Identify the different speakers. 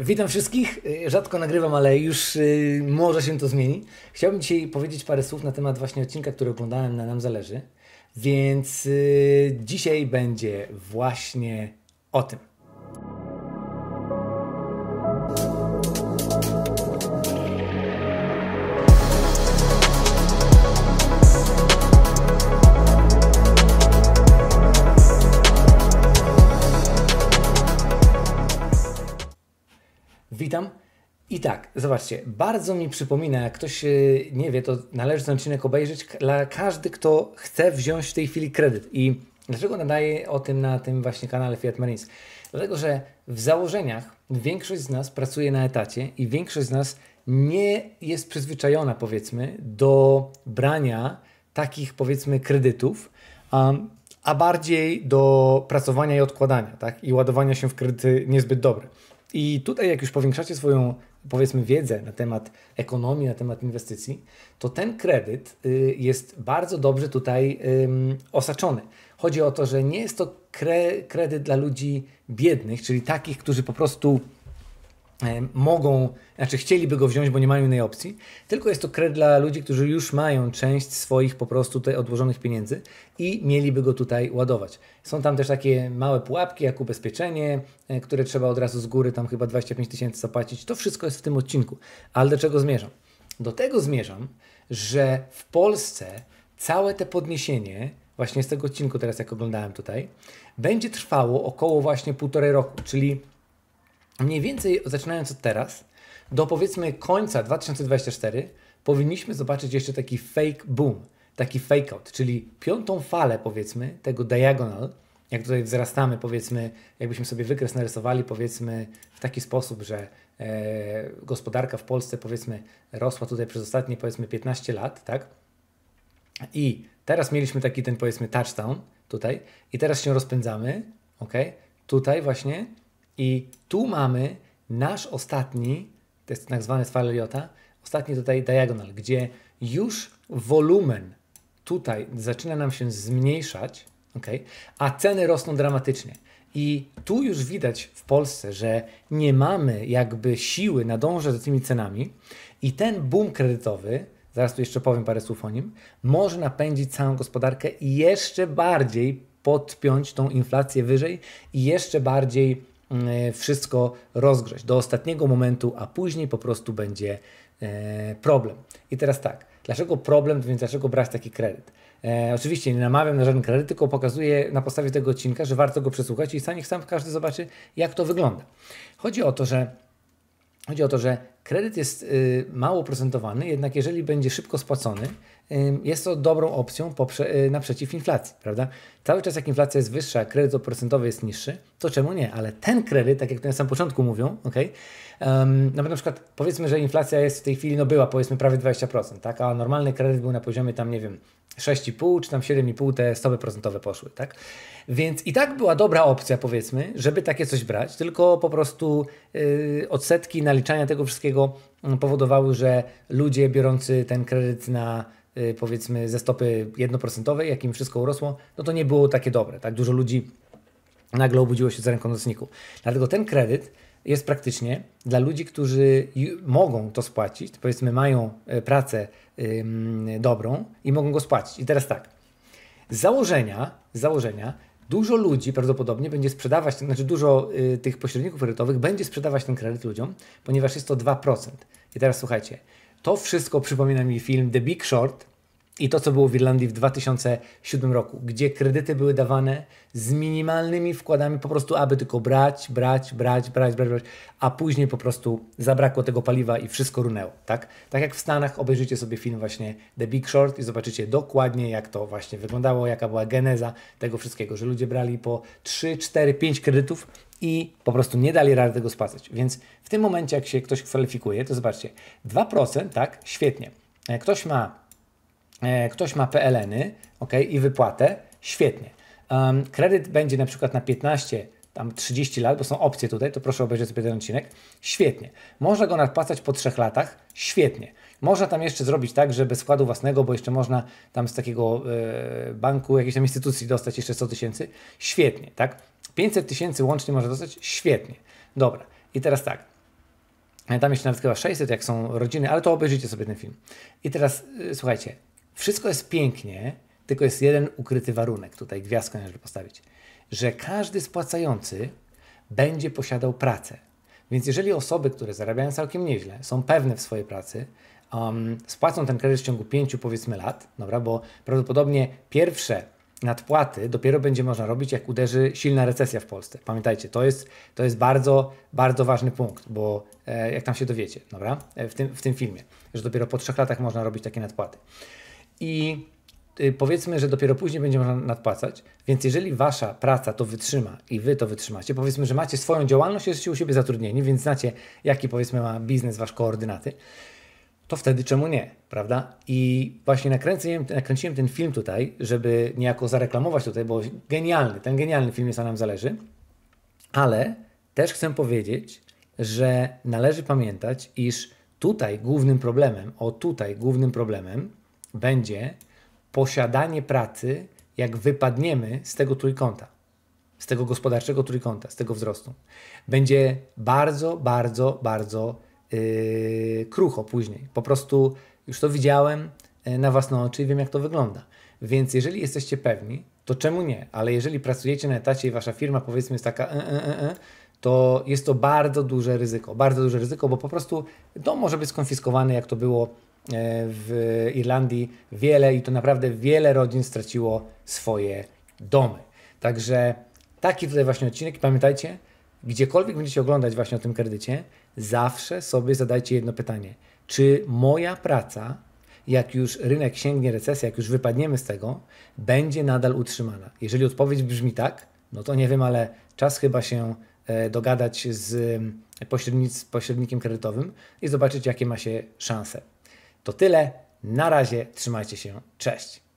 Speaker 1: Witam wszystkich. Rzadko nagrywam, ale już yy, może się to zmieni. Chciałbym dzisiaj powiedzieć parę słów na temat właśnie odcinka, który oglądałem na Nam Zależy. Więc yy, dzisiaj będzie właśnie o tym. witam. I tak, zobaczcie, bardzo mi przypomina, jak ktoś e, nie wie, to należy ten odcinek obejrzeć, dla każdy, kto chce wziąć w tej chwili kredyt. I dlaczego nadaję o tym na tym właśnie kanale Fiat Marines? Dlatego, że w założeniach większość z nas pracuje na etacie i większość z nas nie jest przyzwyczajona, powiedzmy, do brania takich, powiedzmy, kredytów, a bardziej do pracowania i odkładania, tak? I ładowania się w kredyty niezbyt dobre. I tutaj, jak już powiększacie swoją, powiedzmy, wiedzę na temat ekonomii, na temat inwestycji, to ten kredyt y, jest bardzo dobrze tutaj osaczony. Chodzi o to, że nie jest to kredyt dla ludzi biednych, czyli takich, którzy po prostu E, mogą, znaczy chcieliby go wziąć, bo nie mają innej opcji, tylko jest to kredyt dla ludzi, którzy już mają część swoich po prostu tutaj odłożonych pieniędzy i mieliby go tutaj ładować. Są tam też takie małe pułapki, jak ubezpieczenie, e, które trzeba od razu z góry, tam chyba 25 tysięcy zapłacić. To wszystko jest w tym odcinku. Ale do czego zmierzam? Do tego zmierzam, że w Polsce całe te podniesienie, właśnie z tego odcinku teraz jak oglądałem tutaj, będzie trwało około właśnie półtorej roku, czyli Mniej więcej zaczynając od teraz, do powiedzmy końca 2024 powinniśmy zobaczyć jeszcze taki fake boom, taki fake out, czyli piątą falę powiedzmy tego diagonal, jak tutaj wzrastamy powiedzmy, jakbyśmy sobie wykres narysowali powiedzmy w taki sposób, że e, gospodarka w Polsce powiedzmy rosła tutaj przez ostatnie powiedzmy 15 lat, tak? I teraz mieliśmy taki ten powiedzmy touchdown tutaj i teraz się rozpędzamy, ok? Tutaj właśnie i tu mamy nasz ostatni, to jest tak zwany file ostatni tutaj diagonal, gdzie już wolumen tutaj zaczyna nam się zmniejszać, okay, a ceny rosną dramatycznie. I tu już widać w Polsce, że nie mamy jakby siły nadążać za tymi cenami i ten boom kredytowy, zaraz tu jeszcze powiem parę słów o nim, może napędzić całą gospodarkę i jeszcze bardziej podpiąć tą inflację wyżej i jeszcze bardziej Y, wszystko rozgrzeć do ostatniego momentu, a później po prostu będzie e, problem. I teraz tak, dlaczego problem, więc dlaczego brać taki kredyt? E, oczywiście nie namawiam na żaden kredyt, tylko pokazuję na podstawie tego odcinka, że warto go przesłuchać i sam niech sam każdy zobaczy, jak to wygląda. Chodzi o to, że Chodzi o to, że kredyt jest y, mało procentowany, jednak jeżeli będzie szybko spłacony, y, jest to dobrą opcją poprze- y, naprzeciw inflacji, prawda? Cały czas jak inflacja jest wyższa, kredyt oprocentowy jest niższy, to czemu nie? Ale ten kredyt, tak jak to na samym początku mówią, ok? um, no na przykład powiedzmy, że inflacja jest w tej chwili, no była powiedzmy prawie 20%, tak? A normalny kredyt był na poziomie tam, nie wiem, 6,5 czy tam 7,5 te stopy procentowe poszły, tak? Więc i tak była dobra opcja, powiedzmy, żeby takie coś brać, tylko po prostu yy, odsetki naliczania tego wszystkiego mm, powodowały, że ludzie biorący ten kredyt na yy, powiedzmy ze stopy 1%, im wszystko urosło, no to nie było takie dobre, tak? Dużo ludzi nagle obudziło się z ręką nocniku. Dlatego ten kredyt jest praktycznie dla ludzi, którzy mogą to spłacić, powiedzmy mają e, pracę dobrą i mogą go spłacić. I teraz tak, z założenia, z założenia dużo ludzi prawdopodobnie będzie sprzedawać, znaczy dużo y, tych pośredników kredytowych będzie sprzedawać ten kredyt ludziom, ponieważ jest to 2%. I teraz słuchajcie, to wszystko przypomina mi film The Big Short, i to, co było w Irlandii w 2007 roku, gdzie kredyty były dawane z minimalnymi wkładami, po prostu, aby tylko brać, brać, brać, brać, brać, brać, a później po prostu zabrakło tego paliwa i wszystko runęło. Tak, tak jak w Stanach, obejrzyjcie sobie film właśnie The Big Short i zobaczycie dokładnie, jak to właśnie wyglądało, jaka była geneza tego wszystkiego, że ludzie brali po 3, 4, 5 kredytów i po prostu nie dali rady tego spłacać. Więc w tym momencie, jak się ktoś kwalifikuje, to zobaczcie, 2%, tak, świetnie. Jak e, ktoś ma E, ktoś ma PLN-y okay, i wypłatę, świetnie. Um, kredyt będzie na przykład na 15, tam 30 lat, bo są opcje tutaj, to proszę obejrzeć sobie ten odcinek. Świetnie. Można go nadpłacać po 3 latach, świetnie. Można tam jeszcze zrobić tak, że bez wkładu własnego, bo jeszcze można tam z takiego e, banku, jakiejś tam instytucji dostać jeszcze 100 tysięcy, świetnie, tak? 500 tysięcy łącznie można dostać, świetnie. Dobra, i teraz tak, e, tam jeszcze nawet chyba 600, jak są rodziny, ale to obejrzyjcie sobie ten film. I teraz, słuchajcie, wszystko jest pięknie, tylko jest jeden ukryty warunek, tutaj gwiazdkę należy postawić, że każdy spłacający będzie posiadał pracę. Więc jeżeli osoby, które zarabiają całkiem nieźle, są pewne w swojej pracy, um, spłacą ten kredyt w ciągu pięciu powiedzmy lat, dobra, bo prawdopodobnie pierwsze nadpłaty dopiero będzie można robić, jak uderzy silna recesja w Polsce. Pamiętajcie, to jest, to jest bardzo, bardzo ważny punkt, bo e, jak tam się dowiecie, dobra, e, w, tym, w tym filmie, że dopiero po trzech latach można robić takie nadpłaty i y, powiedzmy, że dopiero później będzie można nadpłacać. Więc jeżeli wasza praca to wytrzyma i wy to wytrzymacie, powiedzmy, że macie swoją działalność, jesteście u siebie zatrudnieni, więc znacie, jaki powiedzmy ma biznes, wasz koordynaty, to wtedy czemu nie, prawda? I właśnie nakręciłem, nakręciłem ten film tutaj, żeby niejako zareklamować tutaj, bo genialny, ten genialny film jest, a nam zależy, ale też chcę powiedzieć, że należy pamiętać, iż tutaj głównym problemem, o tutaj głównym problemem będzie posiadanie pracy, jak wypadniemy z tego trójkąta, z tego gospodarczego trójkąta, z tego wzrostu. Będzie bardzo, bardzo, bardzo yy, krucho później. Po prostu już to widziałem yy, na własne oczy i wiem, jak to wygląda. Więc jeżeli jesteście pewni, to czemu nie? Ale jeżeli pracujecie na etacie i wasza firma powiedzmy jest taka, y, to jest to bardzo duże ryzyko. Bardzo duże ryzyko, bo po prostu dom może być skonfiskowany, jak to było E, w Irlandii wiele i to naprawdę wiele rodzin straciło swoje domy. Także taki tutaj właśnie odcinek. Pamiętajcie, gdziekolwiek będziecie oglądać właśnie o tym kredycie, zawsze sobie zadajcie jedno pytanie. Czy moja praca, jak już rynek sięgnie recesję, jak już wypadniemy z tego, będzie nadal utrzymana? Jeżeli odpowiedź brzmi tak, no to nie wiem, ale czas chyba się e, dogadać z pośrednikiem kredytowym i zobaczyć, jakie ma się szanse. To tyle. Na razie, trzymajcie się. Cześć.